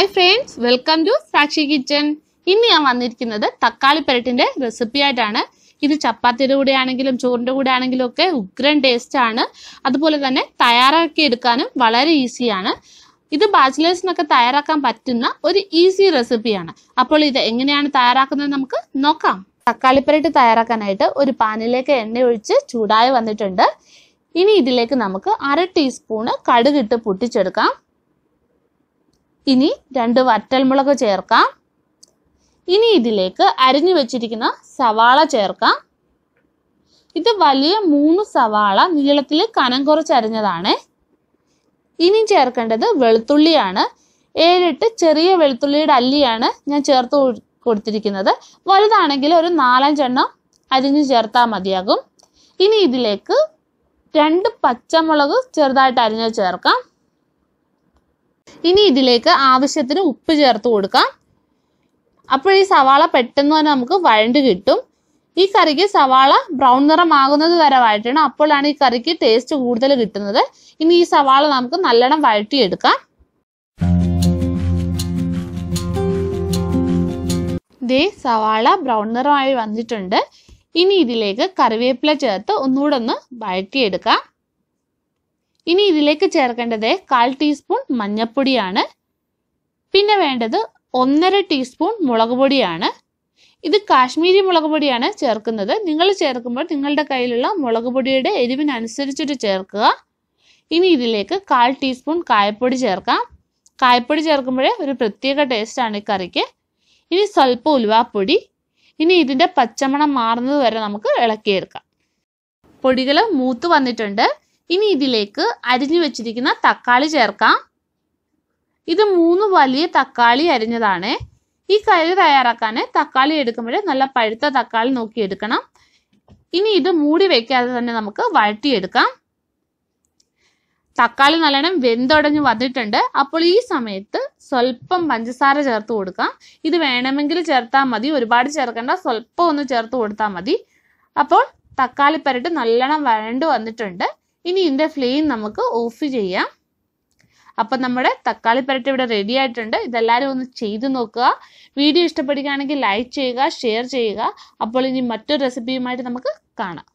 hi friends welcome to Sakshi kitchen ഇന്ന് ഞാൻ വന്നിരിക്കുന്നത് തക്കാളി പെരട്ടിൻ്റെ റെസിപ്പി ആയിട്ടാണ് ഇത് ചപ്പാത്തിയുടെ കൂടെ ആണെങ്കിലും ചോറിൻ്റെ കൂടെ ആണെങ്കിലും ഒക്കെ ഉഗ്രൻ ടേസ്റ്റ് ആണ് അതുപോലെ തന്നെ തയ്യാറാക്കി എടുക്കാനും വളരെ ഈസിയാണ് ഇത് ബാച്ചിലേഴ്സിനൊക്കെ തയ്യാറാക്കാൻ പറ്റുന്ന ഒരു ഈസി റെസിപ്പിയാണ് അപ്പോൾ ഇത് എങ്ങനെയാണ് തയ്യാറാക്കുന്നത് നമുക്ക് നോക്കാം തക്കാളി പെരട്ടി തയ്യാറാക്കാനായിട്ട് ഒരു പാനിലേക്ക് എണ്ണ ഒഴിച്ച് ചൂടായി വന്നിട്ടുണ്ട് ഇനി ഇതിലേക്ക് നമുക്ക് അര ടീസ്പൂണ് കടുകിട്ട് പൊട്ടിച്ചെടുക്കാം ഇനി രണ്ട് വറ്റൽമുളക് ചേർക്കാം ഇനി ഇതിലേക്ക് അരിഞ്ഞു വെച്ചിരിക്കുന്ന സവാള ചേർക്കാം ഇത് വലിയ മൂന്ന് സവാള നീളത്തിൽ കനം കുറച്ച് അരിഞ്ഞതാണ് ഇനി ചേർക്കേണ്ടത് വെളുത്തുള്ളിയാണ് ഏഴെട്ട് ചെറിയ വെളുത്തുള്ളിയുടെ അല്ലിയാണ് ഞാൻ ചേർത്ത് കൊടുത്തിരിക്കുന്നത് വലുതാണെങ്കിൽ ഒരു നാലഞ്ചെണ്ണം അരിഞ്ഞ് ചേർത്താൽ മതിയാകും ഇനി ഇതിലേക്ക് രണ്ട് പച്ചമുളക് ചെറുതായിട്ട് അരിഞ്ഞ് ചേർക്കാം ഇനി ഇതിലേക്ക് ആവശ്യത്തിന് ഉപ്പ് ചേർത്ത് കൊടുക്കാം അപ്പോൾ ഈ സവാള പെട്ടെന്ന് തന്നെ നമുക്ക് വഴണ്ട് കിട്ടും ഈ കറിക്ക് സവാള ബ്രൗൺ നിറമാകുന്നത് വരെ വഴറ്റണം അപ്പോഴാണ് ഈ കറിക്ക് ടേസ്റ്റ് കൂടുതൽ കിട്ടുന്നത് ഇനി ഈ സവാള നമുക്ക് നല്ലോണം വഴറ്റിയെടുക്കാം ദേ സവാള ബ്രൗൺ നിറമായി വന്നിട്ടുണ്ട് ഇനി ഇതിലേക്ക് കറിവേപ്പില ചേർത്ത് ഒന്നുകൂടെ ഒന്ന് വഴറ്റിയെടുക്കാം ഇനി ഇതിലേക്ക് ചേർക്കേണ്ടത് കാൽ ടീസ്പൂൺ മഞ്ഞൾപ്പൊടിയാണ് പിന്നെ വേണ്ടത് ഒന്നര ടീസ്പൂൺ മുളക് പൊടിയാണ് ഇത് കാശ്മീരി മുളക് പൊടിയാണ് ചേർക്കുന്നത് നിങ്ങൾ ചേർക്കുമ്പോൾ നിങ്ങളുടെ കയ്യിലുള്ള മുളക് പൊടിയുടെ എരിവിനനുസരിച്ചിട്ട് ചേർക്കുക ഇനി ഇതിലേക്ക് കാൽ ടീസ്പൂൺ കായപ്പൊടി ചേർക്കാം കായപ്പൊടി ചേർക്കുമ്പോഴേ ഒരു പ്രത്യേക ടേസ്റ്റാണ് ഈ കറിക്ക് ഇനി സ്വല്പം ഉലുവാപ്പൊടി ഇനി ഇതിൻ്റെ പച്ചമണം മാറുന്നത് വരെ നമുക്ക് ഇളക്കിയെടുക്കാം പൊടികൾ മൂത്ത് വന്നിട്ടുണ്ട് ഇനി ഇതിലേക്ക് അരിഞ്ഞു വെച്ചിരിക്കുന്ന തക്കാളി ചേർക്കാം ഇത് മൂന്ന് വലിയ തക്കാളി അരിഞ്ഞതാണ് ഈ കറി തയ്യാറാക്കാൻ തക്കാളി എടുക്കുമ്പോൾ നല്ല പഴുത്ത തക്കാളി നോക്കി എടുക്കണം ഇനി ഇത് മൂടി വെക്കാതെ തന്നെ നമുക്ക് വഴട്ടിയെടുക്കാം തക്കാളി നല്ലോണം വെന്തുടഞ്ഞ് വന്നിട്ടുണ്ട് അപ്പോൾ ഈ സമയത്ത് സ്വല്പം പഞ്ചസാര ചേർത്ത് കൊടുക്കാം ഇത് വേണമെങ്കിൽ ചേർത്താൽ മതി ഒരുപാട് ചേർക്കേണ്ട സ്വല്പം ഒന്ന് ചേർത്ത് കൊടുത്താൽ മതി അപ്പോൾ തക്കാളി പരട്ട് നല്ലോണം വഴണ്ട് വന്നിട്ടുണ്ട് ഇനി ഇതിൻ്റെ ഫ്ലെയിം നമുക്ക് ഓഫ് ചെയ്യാം അപ്പം നമ്മുടെ തക്കാളി പരട്ട് ഇവിടെ റെഡി ആയിട്ടുണ്ട് ഇതെല്ലാവരും ഒന്ന് ചെയ്തു നോക്കുക വീഡിയോ ഇഷ്ടപ്പെടുകയാണെങ്കിൽ ലൈക്ക് ചെയ്യുക ഷെയർ ചെയ്യുക അപ്പോൾ ഇനി മറ്റൊരു റെസിപ്പിയുമായിട്ട് നമുക്ക് കാണാം